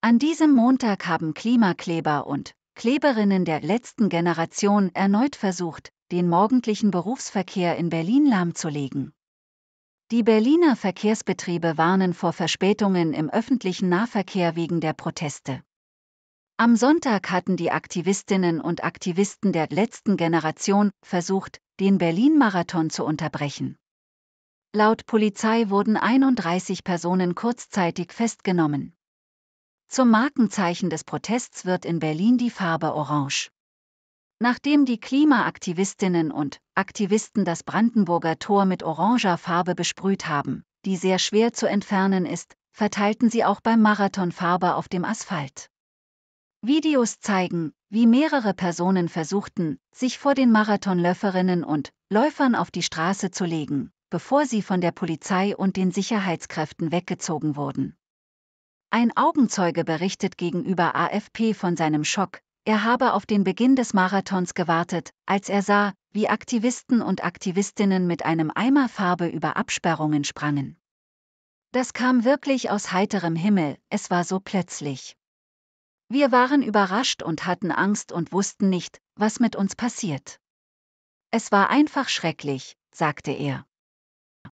An diesem Montag haben Klimakleber und Kleberinnen der letzten Generation erneut versucht, den morgendlichen Berufsverkehr in Berlin lahmzulegen. Die Berliner Verkehrsbetriebe warnen vor Verspätungen im öffentlichen Nahverkehr wegen der Proteste. Am Sonntag hatten die Aktivistinnen und Aktivisten der letzten Generation versucht, den Berlin-Marathon zu unterbrechen. Laut Polizei wurden 31 Personen kurzzeitig festgenommen. Zum Markenzeichen des Protests wird in Berlin die Farbe Orange. Nachdem die Klimaaktivistinnen und Aktivisten das Brandenburger Tor mit oranger Farbe besprüht haben, die sehr schwer zu entfernen ist, verteilten sie auch beim Marathon Farbe auf dem Asphalt. Videos zeigen, wie mehrere Personen versuchten, sich vor den Marathonläuferinnen und Läufern auf die Straße zu legen, bevor sie von der Polizei und den Sicherheitskräften weggezogen wurden. Ein Augenzeuge berichtet gegenüber AFP von seinem Schock, er habe auf den Beginn des Marathons gewartet, als er sah, wie Aktivisten und Aktivistinnen mit einem Eimer Farbe über Absperrungen sprangen. Das kam wirklich aus heiterem Himmel, es war so plötzlich. Wir waren überrascht und hatten Angst und wussten nicht, was mit uns passiert. Es war einfach schrecklich, sagte er.